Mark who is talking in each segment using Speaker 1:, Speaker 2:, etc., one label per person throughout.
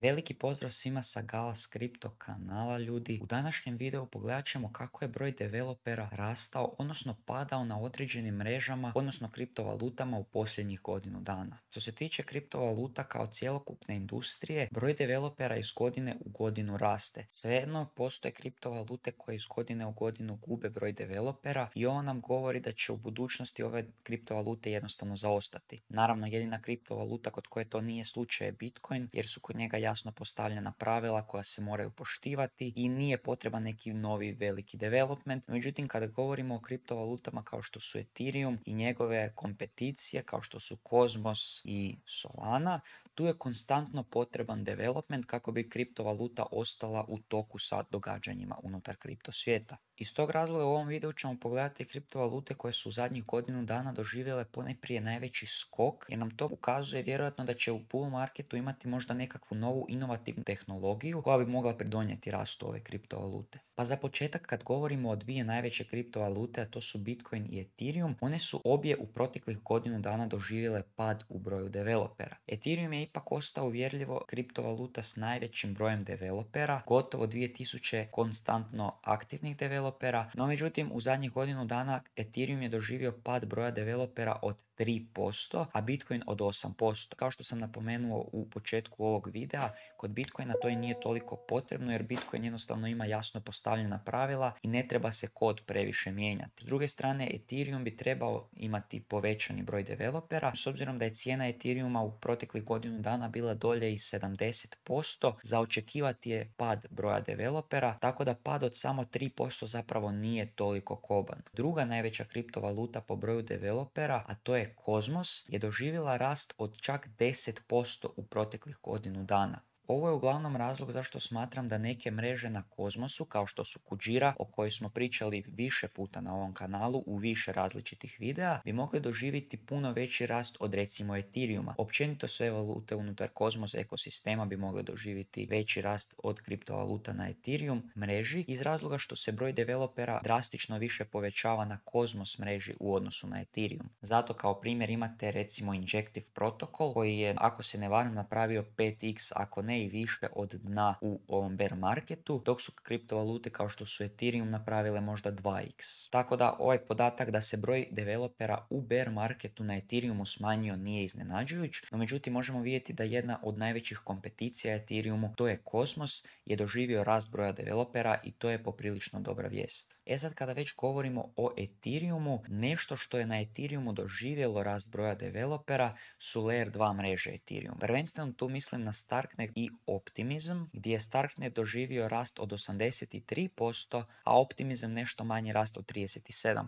Speaker 1: Veliki pozdrav svima sa Galas Crypto kanala ljudi. U današnjem videu pogledat ćemo kako je broj developera rastao, odnosno padao na određenim mrežama, odnosno kriptovalutama u posljednjih godinu dana. Što se tiče kriptovaluta kao cjelokupne industrije, broj developera iz godine u godinu raste. Svejedno postoje kriptovalute koje iz godine u godinu gube broj developera i on nam govori da će u budućnosti ove kriptovalute jednostavno zaostati. Naravno jedina kriptovaluta kod koje to nije slučaj je Bitcoin jer su kod njega jasno postavljena pravila koja se moraju poštivati i nije potreban neki novi veliki development. Međutim, kada govorimo o kriptovalutama kao što su Ethereum i njegove kompeticije kao što su Cosmos i Solana, tu je konstantno potreban development kako bi kriptovaluta ostala u toku sa događanjima unutar kriptosvijeta. Iz tog razloga u ovom videu ćemo pogledati kriptovalute koje su u zadnjih godinu dana doživjele ponajprije najveći skok jer nam to ukazuje vjerojatno da će u bull marketu imati možda nekakvu novu inovativnu tehnologiju koja bi mogla pridonijeti rastu ove kriptovalute. Pa za početak kad govorimo o dvije najveće kriptovalute, a to su Bitcoin i Ethereum, one su obje u proteklih godinu dana doživjele pad u broju developera. Ethereum je ipak ostao uvjerljivo kriptovaluta s najvećim brojem developera, gotovo 2000 konstantno aktivnih developera developera, no međutim u zadnjih godinu dana Ethereum je doživio pad broja developera od 3%, a Bitcoin od 8%. Kao što sam napomenuo u početku ovog videa, kod Bitcoina to i nije toliko potrebno jer Bitcoin jednostavno ima jasno postavljena pravila i ne treba se kod previše mijenjati. S druge strane, Ethereum bi trebao imati povećani broj developera, s obzirom da je cijena Ethereuma u proteklih godinu dana bila dolje i 70%, za očekivati je pad broja developera, tako da pad od samo 3% zapravo nije toliko koban. Druga najveća kriptovaluta po broju developera, a to je Cosmos, je doživjela rast od čak 10% u proteklih godinu dana. Ovo je uglavnom razlog zašto smatram da neke mreže na kozmosu kao što su Kujira o kojoj smo pričali više puta na ovom kanalu u više različitih videa bi mogle doživjeti puno veći rast od recimo Ethereuma. Općenito sve valute unutar kozmos ekosistema bi mogle doživjeti veći rast od kriptovaluta na Ethereum mreži iz razloga što se broj developera drastično više povećava na kozmos mreži u odnosu na Ethereum. Zato kao primjer imate recimo Injective protokol koji je ako se ne varam napravio 5x ako ne i više od dna u ovom bear marketu, dok su kriptovalute kao što su Ethereum napravile možda 2x. Tako da ovaj podatak da se broj developera u bear marketu na Ethereumu smanjio nije iznenađujuć, no međutim možemo vidjeti da jedna od najvećih kompeticija Ethereumu, to je Cosmos, je doživio rast broja developera i to je poprilično dobra vijest. E sad kada već govorimo o Ethereumu, nešto što je na Ethereumu doživjelo rast broja developera su Layer 2 mreže Ethereum. Prvenstveno tu mislim na Starknet i optimizam, gdje je Starknet doživio rast od 83%, a optimizam nešto manji rast od 37%.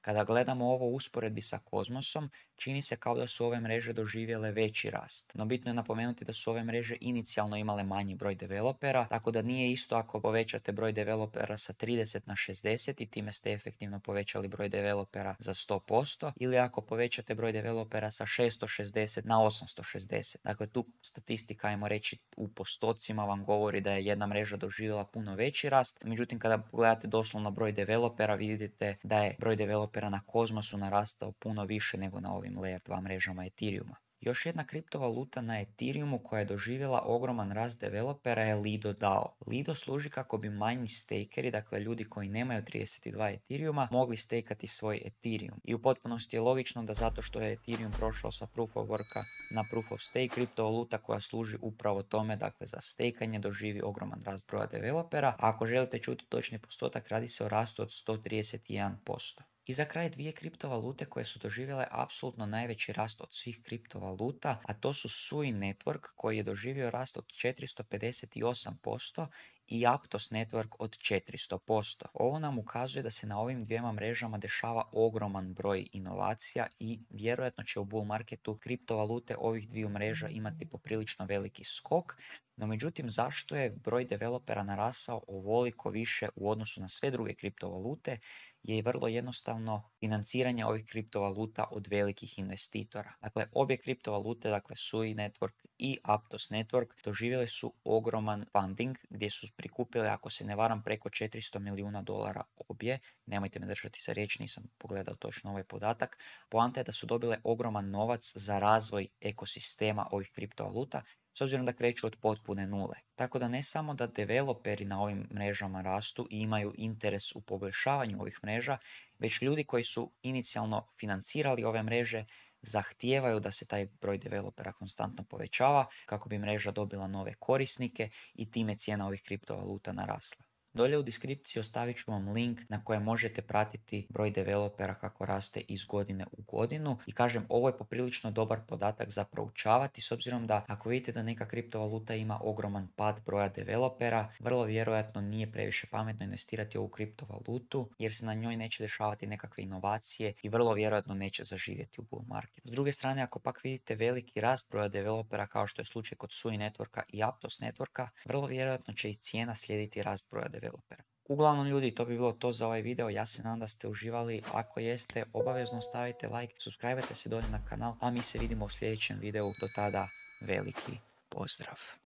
Speaker 1: Kada gledamo ovo u usporedbi sa Kozmosom, čini se kao da su ove mreže doživjele veći rast. No bitno je napomenuti da su ove mreže inicijalno imale manji broj developera, tako da nije isto ako povećate broj developera sa 30 na 60 i time ste efektivno povećali broj developera za 100% ili ako povećate broj developera sa 660 na 860. Dakle, tu statistika, ajmo reći, u postocima vam govori da je jedna mreža doživjela puno veći rast. Međutim, kada gledate doslovno broj developera, vidite da je broj developera na Kozmosu narastao puno više nego na ovim layer 2 mrežama Ethereuma. Još jedna kriptovaluta na Ethereumu koja je doživjela ogroman rast developera je Lido DAO. Lido služi kako bi manji stakeri, dakle ljudi koji nemaju 32 Ethereuma, mogli stekati svoj Ethereum. I u potpunosti je logično da zato što je Ethereum prošao sa Proof of Worka na Proof of Stake, kriptovaluta koja služi upravo tome, dakle za stekanje doživi ogroman rast broja developera. A ako želite čuti točni postotak, radi se o rastu od 131%. I za kraj dvije kriptovalute koje su doživjele apsolutno najveći rast od svih kriptovaluta, a to su Sui Network koji je doživio rast od 458% i Aptos Network od 400%. Ovo nam ukazuje da se na ovim dvijema mrežama dešava ogroman broj inovacija i vjerojatno će u bull marketu kriptovalute ovih dviju mreža imati poprilično veliki skok, no međutim zašto je broj developera narasao ovoliko više u odnosu na sve druge kriptovalute je i vrlo jednostavno financiranje ovih kriptovaluta od velikih investitora. Dakle, obje kriptovalute, dakle SUI Network i Aptos Network, doživjeli su ogroman funding gdje su prikupile, ako se ne varam, preko 400 milijuna dolara obje. Nemojte me držati za riječ, nisam pogledao točno ovaj podatak. Poanta je da su dobile ogroman novac za razvoj ekosistema ovih kriptovaluta, s obzirom da kreću od potpune nule. Tako da ne samo da developeri na ovim mrežama rastu i imaju interes u poboljšavanju ovih mreža, već ljudi koji su inicijalno financirali ove mreže zahtijevaju da se taj broj developera konstantno povećava kako bi mreža dobila nove korisnike i time cijena ovih kriptovaluta narasla. Dolje u deskripciji ostavit ću vam link na kojem možete pratiti broj developera kako raste iz godine u godinu i kažem ovo je poprilično dobar podatak za proučavati s obzirom da ako vidite da neka kriptovaluta ima ogroman pad broja developera, vrlo vjerojatno nije previše pametno investirati u ovu kriptovalutu jer se na njoj neće dešavati nekakve inovacije i vrlo vjerojatno neće zaživjeti u bull market. S druge strane, ako pak vidite veliki rast broja developera kao što je slučaj kod Sui networka i Aptos networka, vrlo vjerojatno će i cijena slijediti rast broja developera. Uglavnom ljudi, to bi bilo to za ovaj video, ja se nadam da ste uživali, ako jeste, obavezno stavite like, subscribe se dolje na kanal, a mi se vidimo u sljedećem videu, do tada veliki pozdrav!